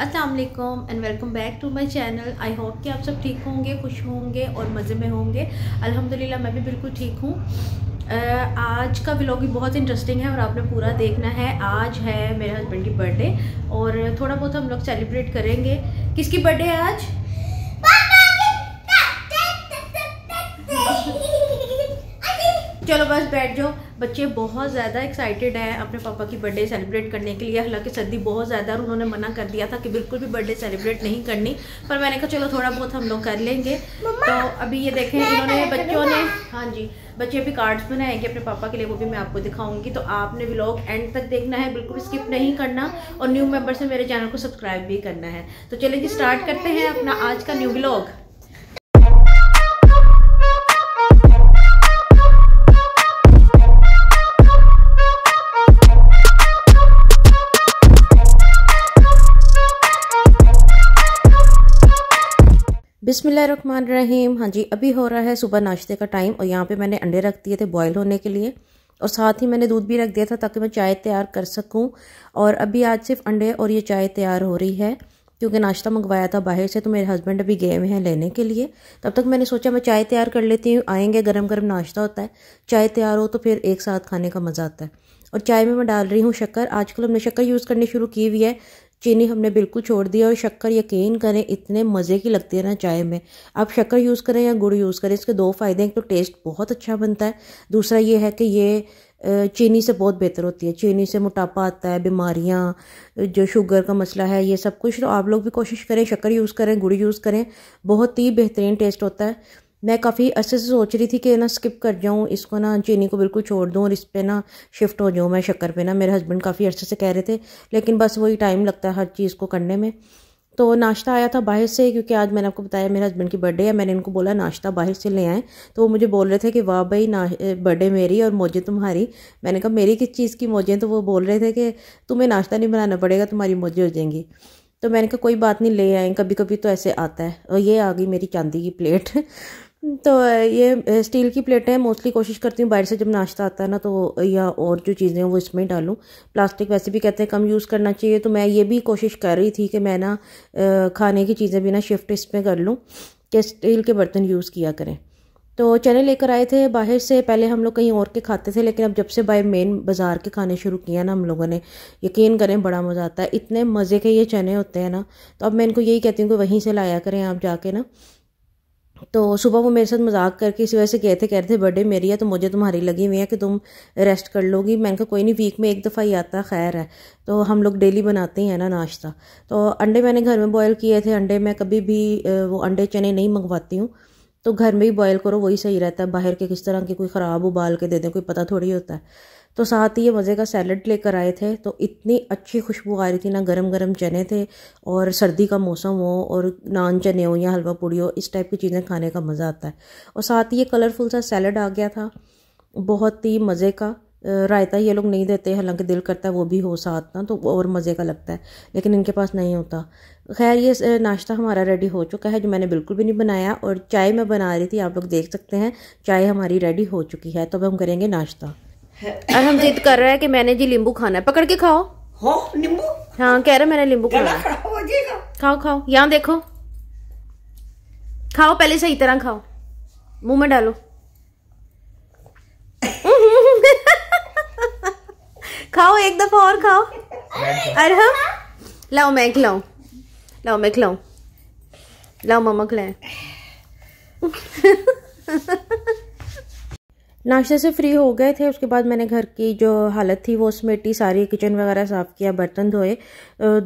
असलकम and welcome back to my channel I hope कि आप सब ठीक होंगे खुश होंगे और मज़े में होंगे अल्हम्दुलिल्लाह मैं भी बिल्कुल ठीक हूँ आज का ब्लॉग भी बहुत इंटरेस्टिंग है और आपने पूरा देखना है आज है मेरे हस्बैंड की बर्थडे और थोड़ा बहुत हम लोग सेलिब्रेट करेंगे किसकी बर्थडे है आज चलो बस बैठ जाओ बच्चे बहुत ज़्यादा एक्साइटेड है अपने पापा की बर्थडे सेलिब्रेट करने के लिए हालांकि सर्दी बहुत ज़्यादा और उन्होंने मना कर दिया था कि बिल्कुल भी बर्थडे सेलिब्रेट नहीं करनी पर मैंने कहा चलो थोड़ा बहुत हम लोग कर लेंगे तो अभी ये देखें इन्होंने बच्चों ने हाँ जी बच्चे अभी कार्ड्स बनाएंगे अपने पापा के लिए वो भी मैं आपको दिखाऊंगी तो आपने ब्लॉग एंड तक देखना है बिल्कुल स्किप नहीं करना और न्यू मेम्बर से मेरे चैनल को सब्सक्राइब भी करना है तो चलिए जी स्टार्ट करते हैं अपना आज का न्यू ब्लॉग रहीम हाँ जी अभी हो रहा है सुबह नाश्ते का टाइम और यहाँ पे मैंने अंडे रख दिए थे बॉयल होने के लिए और साथ ही मैंने दूध भी रख दिया था ताकि मैं चाय तैयार कर सकूँ और अभी आज सिर्फ अंडे और ये चाय तैयार हो रही है क्योंकि नाश्ता मंगवाया था बाहर से तो मेरे हस्बैंड अभी गए हुए हैं लेने के लिए तब तक मैंने सोचा मैं चाय तैयार कर लेती हूँ आएँगे गर्म गर्म नाश्ता होता है चाय तैयार हो तो फिर एक साथ खाने का मज़ा आता है और चाय में मैं डाल रही हूँ शक्कर आजकल हमने शक्कर यूज़ करनी शुरू की हुई है चीनी हमने बिल्कुल छोड़ दी और शक्कर यकीन करें इतने मज़े की लगती है ना चाय में आप शक्कर यूज़ करें या गुड़ यूज़ करें इसके दो फ़ायदे हैं एक तो टेस्ट बहुत अच्छा बनता है दूसरा ये है कि ये चीनी से बहुत बेहतर होती है चीनी से मोटापा आता है बीमारियाँ जो शुगर का मसला है ये सब कुछ तो आप लोग भी कोशिश करें शक्कर यूज़ करें गुड़ यूज़ करें बहुत ही बेहतरीन टेस्ट होता है मैं काफ़ी अरसे से सोच रही थी कि ना स्किप कर जाऊँ इसको ना चीनी को बिल्कुल छोड़ दूँ और इस पर ना शिफ्ट हो जाऊँ मैं शक्कर पे ना मेरे हस्बैंड काफ़ी अरसे से कह रहे थे लेकिन बस वही टाइम लगता है हर चीज़ को करने में तो नाश्ता आया था बाहर से क्योंकि आज मैंने आपको बताया मेरे हस्बैंड की बर्थडे है मैंने इनको बोला नाश्ता बाहर से ले आएँ तो वो मुझे बोल रहे थे कि वाह भाई ना बर्थडे मेरी और मौजें तुम्हारी मैंने कहा मेरी किस चीज़ की मौजें तो वो बोल रहे थे कि तुम्हें नाश्ता नहीं बनाना पड़ेगा तुम्हारी मौजें हो जाएंगी तो मैंने कहा कोई बात नहीं ले आएँ कभी कभी तो ऐसे आता है और ये आ गई मेरी चांदी की प्लेट तो ये स्टील की प्लेटें मोस्टली कोशिश करती हूँ बाहर से जब नाश्ता आता है ना तो या और जो चीज़ें हैं वो इसमें ही डालूँ प्लास्टिक वैसे भी कहते हैं कम यूज़ करना चाहिए तो मैं ये भी कोशिश कर रही थी कि मैं ना खाने की चीज़ें भी ना शिफ्ट इसमें कर लूँ कि स्टील के बर्तन यूज़ किया करें तो चने लेकर आए थे बाहर से पहले हम लोग कहीं और के खाते थे लेकिन अब जब से बाय मेन बाज़ार के खाने शुरू किए ना हम लोगों ने यकीन करें बड़ा मज़ा आता है इतने मज़े के ये चने होते हैं ना तो अब मैं इनको यही कहती हूँ कि वहीं से लाया करें आप जाके ना तो सुबह वो मेरे साथ मजाक करके इसी वजह से गए थे कह रहे थे बर्थडे मेरी है तो मुझे तुम्हारी लगी हुई है कि तुम रेस्ट कर लोगी मैंने कहा कोई नहीं वीक में एक दफ़ा ही आता खैर है तो हम लोग डेली बनाते हैं ना नाश्ता तो अंडे मैंने घर में बॉयल किए थे अंडे मैं कभी भी वो अंडे चने नहीं मंगवाती हूँ तो घर में ही बॉयल करो वही सही रहता है बाहर के किस तरह के कोई ख़राब उबाल के दे दें कोई पता थोड़ी होता है तो साथ ही ये मज़े का सैलड लेकर आए थे तो इतनी अच्छी खुशबू आ रही थी ना गरम गरम चने थे और सर्दी का मौसम हो और नान चने हो या हलवा पूड़ी हो इस टाइप की चीज़ें खाने का मज़ा आता है और साथ ही ये कलरफुल सा सैलड आ गया था बहुत ही मज़े का रायता ये लोग नहीं देते हालांकि दिल करता है वो भी हो साथ ना तो और मज़े का लगता है लेकिन इनके पास नहीं होता खैर ये नाश्ता हमारा रेडी हो चुका है जो मैंने बिल्कुल भी नहीं बनाया और चाय मैं बना रही थी आप लोग देख सकते हैं चाय हमारी रेडी हो चुकी है तो अब हम करेंगे नाश्ता और हम जिद कर रहा है कि मैंने जी नींबू खाना है पकड़ के खाओ हो नींबू हाँ कह रहे मैंने नींबू खाना खाओ खाओ यहाँ देखो खाओ पहले सही तरह खाओ मुंह में डालो खाओ एक दफा और खाओ अरे लाओ मैं खिलाऊं लाओ मैं खिलाऊं लाओ मामा खिलाए नाश्ते से फ्री हो गए थे उसके बाद मैंने घर की जो हालत थी वो समेटी सारी किचन वगैरह साफ़ किया बर्तन धोए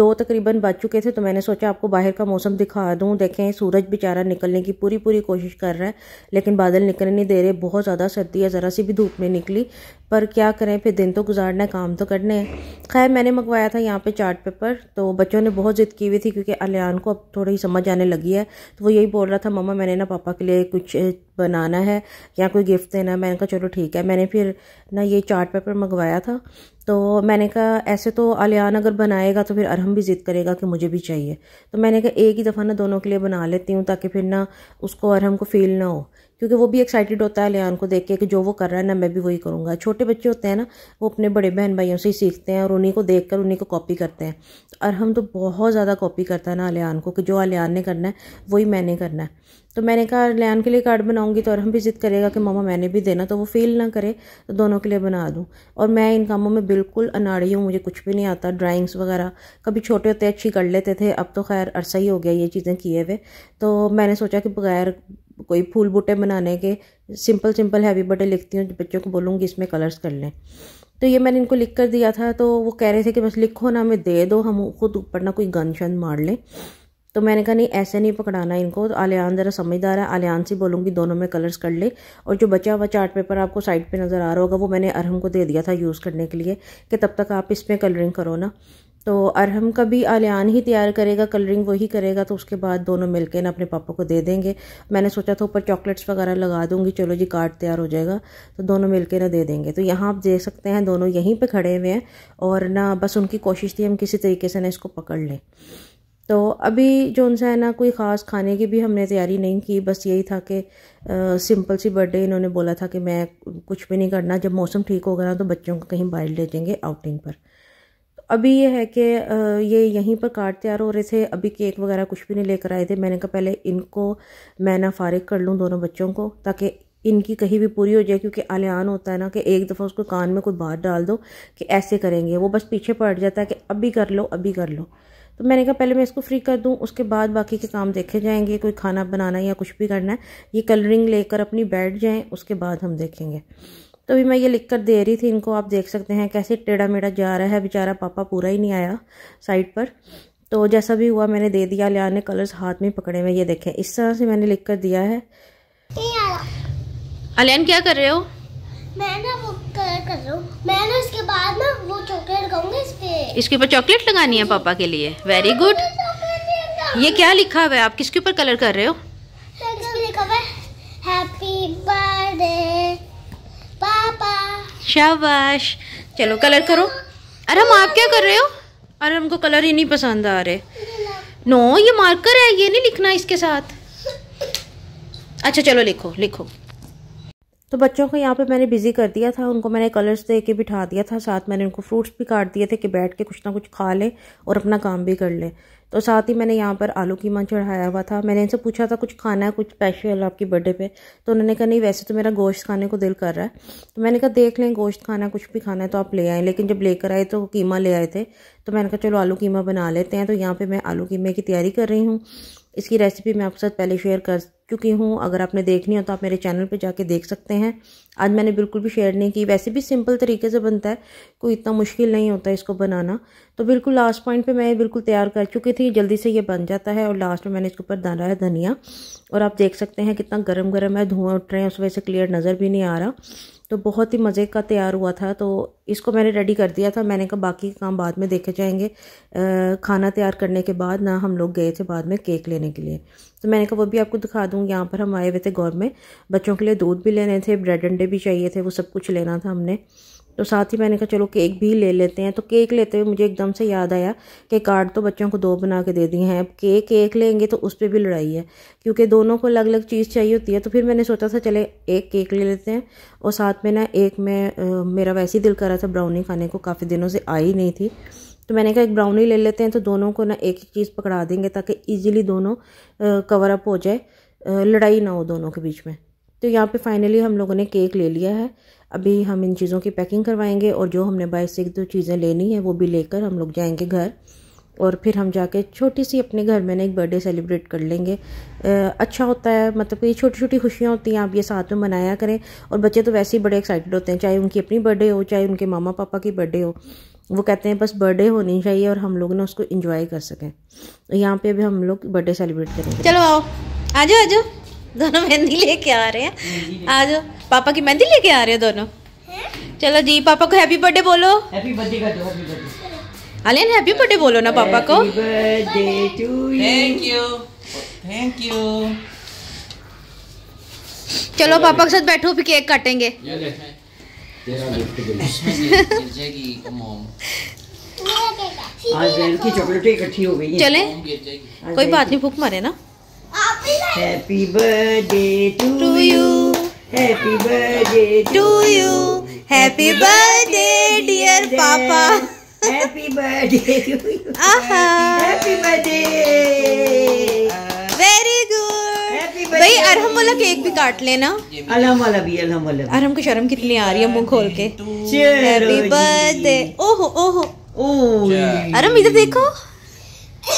दो तकरीबन बच चुके थे तो मैंने सोचा आपको बाहर का मौसम दिखा दूँ देखें सूरज बेचारा निकलने की पूरी पूरी कोशिश कर रहा है लेकिन बादल निकलने नहीं दे रहे बहुत ज़्यादा सर्दी है ज़रा सी भी धूप में निकली पर क्या करें फिर दिन तो गुजारना है काम तो करने हैं खैर मैंने मंगवाया था यहाँ पे चार्ट पेपर तो बच्चों ने बहुत ज़िद की हुई थी क्योंकि अलियान को अब थोड़ी समझ आने लगी है तो वो यही बोल रहा था मम्मा मैंने ना पापा के लिए कुछ बनाना है या कोई गिफ्ट देना है मैंने कहा चलो ठीक है मैंने फिर ना ये चार्ट पेपर मंगवाया था तो मैंने कहा ऐसे तो आलियान अगर बनाएगा तो फिर अरहम भी ज़िद करेगा कि मुझे भी चाहिए तो मैंने कहा एक ही दफ़ा ना दोनों के लिए बना लेती हूँ ताकि फिर ना उसको अरहम को फील ना हो क्योंकि वो भी एक्साइटेड होता है अलियान को देख के कि जो वो कर रहा है ना मैं भी वही करूँगा छोटे बच्चे होते हैं ना वो अपने बड़े बहन भाइयों से ही सीखते हैं और उन्हीं को देख कर उन्हीं को कॉपी करते हैं तो अरहम तो बहुत ज़्यादा कॉपी करता है ना अलियान को कि जो अलियान ने करना है वही मैंने करना है तो मैंने कहा लैन के लिए कार्ड बनाऊंगी तो अरहम भी जिद करेगा कि ममा मैंने भी देना तो वो फील ना करे तो दोनों के लिए बना दूँ और मैं इन कामों में बिल्कुल अनाड़ी हूँ मुझे कुछ भी नहीं आता ड्राइंग्स वगैरह कभी छोटे होते अच्छी कर लेते थे अब तो खैर अरसा ही हो गया ये चीज़ें किए हुए तो मैंने सोचा कि बगैर कोई फूल बूटे बनाने के सिंपल सिंपल हैवी बटे लिखती हूँ बच्चों को बोलूँगी इसमें कलर्स कर लें तो ये मैंने इनको लिख कर दिया था तो वो कह रहे थे कि बस लिखो ना हमें दे दो हम खुद ऊपर ना कोई गन शन मार लें तो मैंने कहा नहीं ऐसे नहीं पकड़ाना इनको तो आलियान ज़रा समझदार है आलियान से बोलूँगी दोनों में कलर्स कर ले और जो बचा हुआ चार्ट पेपर आपको साइड पे नज़र आ रहा होगा वो मैंने अरहम को दे दिया था यूज़ करने के लिए कि तब तक आप इसमें कलरिंग करो ना तो अरहम का भी आलियान ही तैयार करेगा कलरिंग वही करेगा तो उसके बाद दोनों मिलके ना अपने पापा को दे देंगे मैंने सोचा था ऊपर चॉकलेट्स वगैरह लगा दूंगी चलो जी कार्ड तैयार हो जाएगा तो दोनों मिलके ना दे देंगे तो यहाँ आप देख सकते हैं दोनों यहीं पे खड़े हुए हैं और ना बस उनकी कोशिश थी हम किसी तरीके से ना इसको पकड़ लें तो अभी जो उनसे है ना कोई ख़ास खाने की भी हमने तैयारी नहीं की बस यही था कि सिंपल सी बर्थडे इन्होंने बोला था कि मैं कुछ भी नहीं करना जब मौसम ठीक होगा ना तो बच्चों को कहीं बाहर ले जाएंगे आउटिंग पर तो अभी ये है कि ये यहीं पर कार्ड तैयार हो रहे थे अभी केक वगैरह कुछ भी नहीं लेकर आए थे मैंने कहा पहले इनको मैं ना फारिग कर लूँ दोनों बच्चों को ताकि इनकी कहीं भी पूरी हो जाए क्योंकि आलियान होता है ना कि एक दफ़ा उसको कान में कोई बात डाल दो कि ऐसे करेंगे वो बस पीछे पड़ जाता है कि अभी कर लो अभी कर लो तो मैंने कहा पहले मैं इसको फ्री कर दूँ उसके बाद बाकी के काम देखे जाएंगे कोई खाना बनाना या कुछ भी करना है ये कलरिंग लेकर अपनी बैठ जाएँ उसके बाद हम देखेंगे तो अभी मैं ये लिख कर दे रही थी इनको आप देख सकते हैं कैसे टेढ़ा मेढ़ा जा रहा है बेचारा पापा पूरा ही नहीं आया साइड पर तो जैसा भी हुआ मैंने दे दिया लिया ने कलर्स हाथ में पकड़े हुए ये देखें इस तरह से मैंने लिख कर दिया है अलियान क्या कर रहे हो मैं ना मैंने उसके बाद ना वो चॉकलेट लगाऊंगी इसके ऊपर चॉकलेट लगानी है पापा के लिए वेरी गुड तो ये क्या लिखा हुआ है आप किसके ऊपर कलर कर रहे हो शाबाश चलो कलर करो अरे हम आप क्या कर रहे हो अरे हमको कलर ही नहीं पसंद आ रहे नो ये मार्कर है ये नहीं लिखना इसके साथ अच्छा चलो लिखो लिखो तो बच्चों को यहाँ पे मैंने बिज़ी कर दिया था उनको मैंने कलर्स दे के बिठा दिया था साथ मैंने उनको फ्रूट्स भी काट दिए थे कि बैठ के कुछ ना कुछ खा लें और अपना काम भी कर लें तो साथ ही मैंने यहाँ पर आलू कीमा चढ़ाया हुआ था मैंने इनसे पूछा था कुछ खाना है कुछ स्पेशल आपकी बर्थडे पे तो उन्होंने कहा नहीं वैसे तो मेरा गोश्त खाने को दिल कर रहा है तो मैंने कहा देख लें गोश्त खाना कुछ भी खाना है तो आप ले आएँ लेकिन जब लेकर आए तो कीमा ले आए थे तो मैंने कहा चलो आलू कीमा बना लेते हैं तो यहाँ पर मैं आलू कीमे की तैयारी कर रही हूँ इसकी रेसिपी मैं आपके साथ पहले शेयर कर चुकी हूँ अगर आपने देखनी हो तो आप मेरे चैनल पर जाके देख सकते हैं आज मैंने बिल्कुल भी शेयर नहीं की वैसे भी सिंपल तरीके से बनता है कोई इतना मुश्किल नहीं होता इसको बनाना तो बिल्कुल लास्ट पॉइंट पे मैं बिल्कुल तैयार कर चुकी थी जल्दी से ये बन जाता है और लास्ट में मैंने इसके ऊपर डाला है धनिया और आप देख सकते हैं कितना गर्म गर्म है धुआं उठ रहे हैं उस वजह से क्लियर नज़र भी नहीं आ रहा तो बहुत ही मज़े का तैयार हुआ था तो इसको मैंने रेडी कर दिया था मैंने कहा बाकी काम बाद में देखे जाएंगे आ, खाना तैयार करने के बाद ना हम लोग गए थे बाद में केक लेने के लिए तो मैंने कहा वो भी आपको दिखा दूँ यहाँ पर हम आए हुए थे गौर में बच्चों के लिए दूध भी लेने थे ब्रेड अंडे भी चाहिए थे वो सब कुछ लेना था हमने तो साथ ही मैंने कहा चलो केक भी ले लेते हैं तो केक लेते हुए मुझे एकदम से याद आया कि कार्ड तो बच्चों को दो बना के दे दिए हैं अब केक एक लेंगे तो उस पर भी लड़ाई है क्योंकि दोनों को अलग अलग चीज़ चाहिए होती है तो फिर मैंने सोचा था चले एक केक ले लेते हैं और साथ में ना एक में आ, मेरा वैसे ही दिल कर रहा था ब्राउनी खाने को काफ़ी दिनों से आई नहीं थी तो मैंने कहा एक ब्राउनी ले लेते हैं तो दोनों को ना एक एक चीज़ पकड़ा देंगे ताकि ईजिली दोनों कवर अप हो जाए लड़ाई ना हो दोनों के बीच में तो यहाँ पे फाइनली हम लोगों ने केक ले लिया है अभी हम इन चीज़ों की पैकिंग करवाएंगे और जो हमने बाय से एक दो चीज़ें लेनी है वो भी लेकर हम लोग जाएंगे घर और फिर हम जाके छोटी सी अपने घर में ना एक बर्थडे सेलिब्रेट कर लेंगे आ, अच्छा होता है मतलब ये छोटी छोटी खुशियाँ होती हैं आप ये साथ में मनाया करें और बच्चे तो वैसे ही बड़े एक्साइटेड होते हैं चाहे उनकी अपनी बर्थडे हो चाहे उनके मामा पापा की बर्थडे हो वो कहते हैं बस बर्थडे होनी चाहिए और हम लोग ना उसको इंजॉय कर सकें तो यहाँ पर अभी हम लोग बर्थडे सेलिब्रेट करेंगे चलो आओ आ जाओ आ जाओ दोनों मेहंदी लेके आ रहे हैं आ जाओ पापा की मेहंदी लेके आ रहे हैं दोनों है? चलो जी पापा को हैप्पी बर्थडे बोलो हैप्पी बर्थडे का दो आलियन हैप्पी बर्थडे बोलो ना पापा को थैंक यू थैंक यू चलो पापा के साथ बैठो फिर केक काटेंगे की चॉकलेट इकट्ठी हो गई चले कोई बात नहीं फूक मारे ना Happy birthday to you. Happy birthday to you. Happy birthday, dear Papa. Happy birthday to you. Happy birthday. भाई अरहम वाला केक भी काट लेना अलहम वाला भी अलहम वाला अरहम की शर्म कितनी आ रही है मुंह खोल के हैप्पी बर्थडे ओहो ओहो ओह अरहम इधर देखो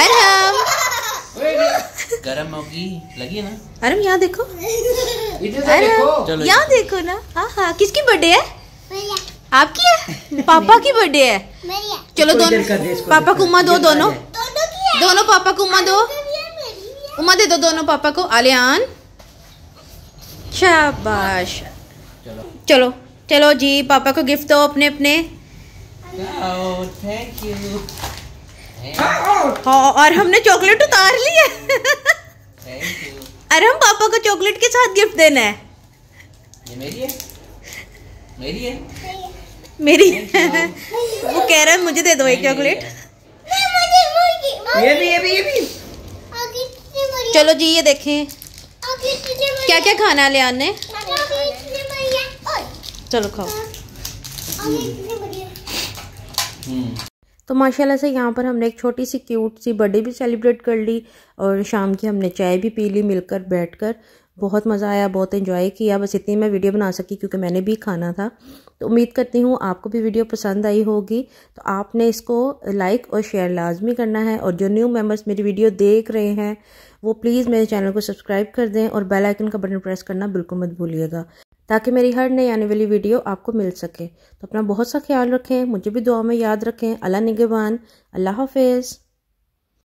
अरहम गरम होगी लगी ना अरे यहाँ देखो अरे देखो। यहाँ देखो ना हाँ हाँ किसकी बर्थडे है आपकी है पापा की बर्थडे है चलो तो दोनों पापा को उमा दो दोनों दोनों पापा को उमा दो उमा दे दो दोनों पापा को आलियान शाबाश चलो चलो जी पापा को गिफ्ट दो अपने अपने थैंक यू हाँ और हमने चॉकलेट उतार ली है अरे हम पापा को चॉकलेट के साथ गिफ्ट देना है ये मेरी है मेरी है मेरी वो कह रहा है मुझे दे दो एक चॉकलेट ये भी ये भी ये भी चलो जी ये देखें क्या क्या खाना है लियान चलो खाओ हम्म। तो माशाल्लाह से यहाँ पर हमने एक छोटी सी क्यूट सी बर्थडे भी सेलिब्रेट कर ली और शाम की हमने चाय भी पी ली मिलकर बैठकर बहुत मज़ा आया बहुत इन्जॉय किया बस इतनी मैं वीडियो बना सकी क्योंकि मैंने भी खाना था तो उम्मीद करती हूँ आपको भी वीडियो पसंद आई होगी तो आपने इसको लाइक और शेयर लाजमी करना है और जो न्यू मेम्बर्स मेरी वीडियो देख रहे हैं वो प्लीज़ मेरे चैनल को सब्सक्राइब कर दें और बेल आइकन का बटन प्रेस करना बिल्कुल मत भूलिएगा ताकि मेरी हर नई आने वाली वीडियो आपको मिल सके तो अपना बहुत सा ख्याल रखें मुझे भी दुआ में याद रखें अल्लाह निगेबान अल्लाह हाफिज़